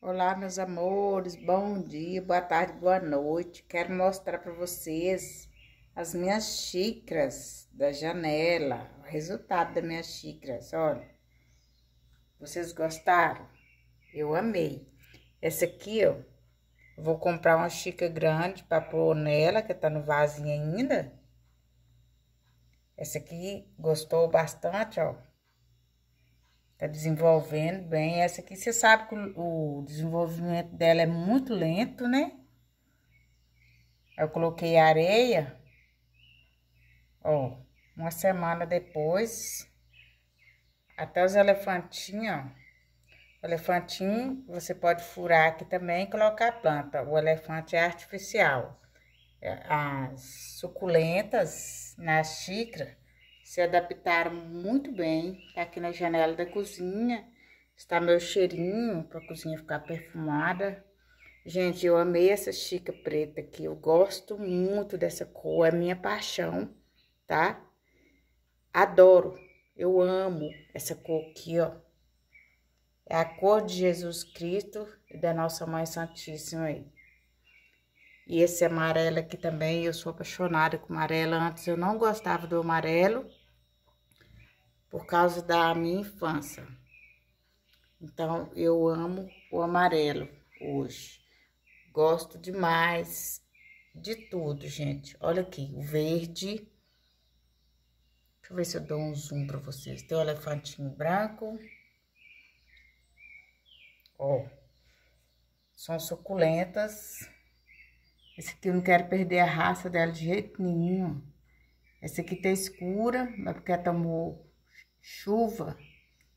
Olá, meus amores, bom dia, boa tarde, boa noite. Quero mostrar para vocês as minhas xícaras da janela, o resultado das minhas xícaras, olha. Vocês gostaram? Eu amei. Essa aqui, ó, vou comprar uma xícara grande para pôr nela, que tá no vasinho ainda. Essa aqui gostou bastante, ó. Tá desenvolvendo bem. Essa aqui, você sabe que o desenvolvimento dela é muito lento, né? Eu coloquei areia. Ó, uma semana depois, até os elefantinhos, ó. O elefantinho, você pode furar aqui também e colocar a planta. O elefante é artificial. É, as suculentas na né, xícara se adaptaram muito bem. Tá aqui na janela da cozinha está meu cheirinho para a cozinha ficar perfumada. Gente, eu amei essa xícara preta aqui. Eu gosto muito dessa cor, é minha paixão, tá? Adoro, eu amo essa cor aqui, ó. É a cor de Jesus Cristo e da Nossa Mãe Santíssima aí. E esse amarelo aqui também, eu sou apaixonada com amarelo. Antes eu não gostava do amarelo, por causa da minha infância. Então, eu amo o amarelo hoje. Gosto demais de tudo, gente. Olha aqui, o verde. Deixa eu ver se eu dou um zoom pra vocês. Tem o um elefantinho branco. Ó. São suculentas. Esse aqui eu não quero perder a raça dela de jeito nenhum. Essa aqui tá escura, mas porque ela tomou Chuva,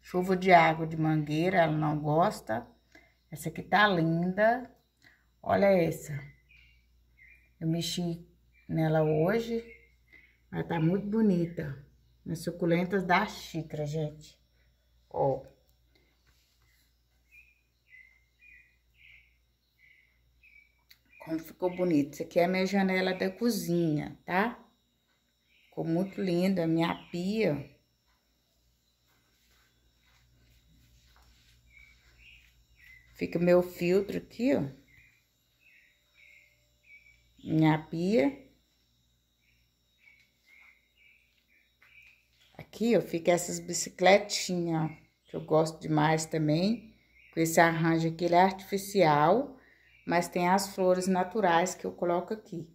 chuva de água de mangueira, ela não gosta. Essa aqui tá linda. Olha essa. Eu mexi nela hoje. Ela tá muito bonita. Nas suculentas da xícara, gente. Ó. Como ficou bonito. Isso aqui é a minha janela da cozinha, tá? Ficou muito linda. Minha pia. Fica meu filtro aqui, ó. Minha pia. Aqui, ó, fica essas bicicletinhas, ó, que eu gosto demais também. Com esse arranjo aqui, ele é artificial, mas tem as flores naturais que eu coloco aqui.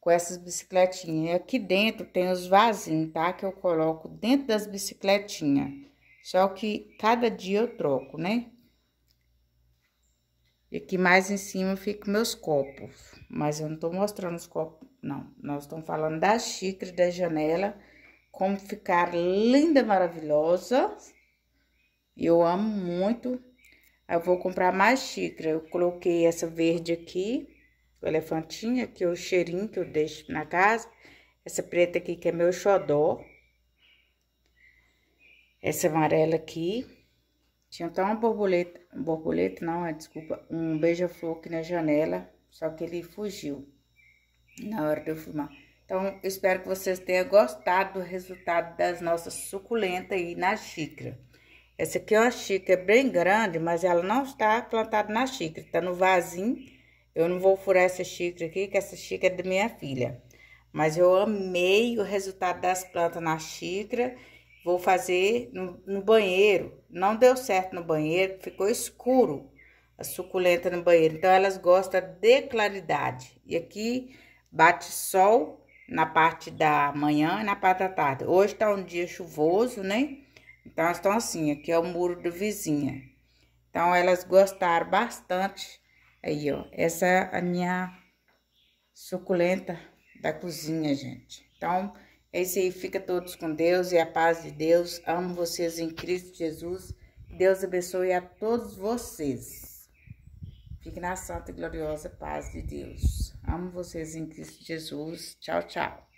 Com essas bicicletinhas. E aqui dentro tem os vasinhos, tá? Que eu coloco dentro das bicicletinhas. Só que cada dia eu troco, né? E aqui mais em cima ficam meus copos, mas eu não tô mostrando os copos, não. Nós estamos falando da xícara da janela, como ficar linda, maravilhosa. Eu amo muito. Eu vou comprar mais xícara. Eu coloquei essa verde aqui, o elefantinho, que é o cheirinho que eu deixo na casa. Essa preta aqui, que é meu xodó. Essa amarela aqui. Tinha até uma borboleta, borboleta não, é, desculpa, um beija-flor aqui na janela, só que ele fugiu na hora de eu filmar. Então, espero que vocês tenham gostado do resultado das nossas suculentas aí na xícara. Essa aqui é uma xícara bem grande, mas ela não está plantada na xícara, está no vasinho. Eu não vou furar essa xícara aqui, que essa xícara é da minha filha. Mas eu amei o resultado das plantas na xícara Vou fazer no, no banheiro. Não deu certo no banheiro, ficou escuro a suculenta no banheiro. Então, elas gostam de claridade. E aqui bate sol na parte da manhã e na parte da tarde. Hoje tá um dia chuvoso, né? Então, elas estão assim, aqui é o muro do vizinha. Então, elas gostaram bastante. Aí, ó, essa é a minha suculenta da cozinha, gente. Então, é isso aí, fica todos com Deus e a paz de Deus. Amo vocês em Cristo Jesus. Deus abençoe a todos vocês. Fique na santa e gloriosa paz de Deus. Amo vocês em Cristo Jesus. Tchau, tchau.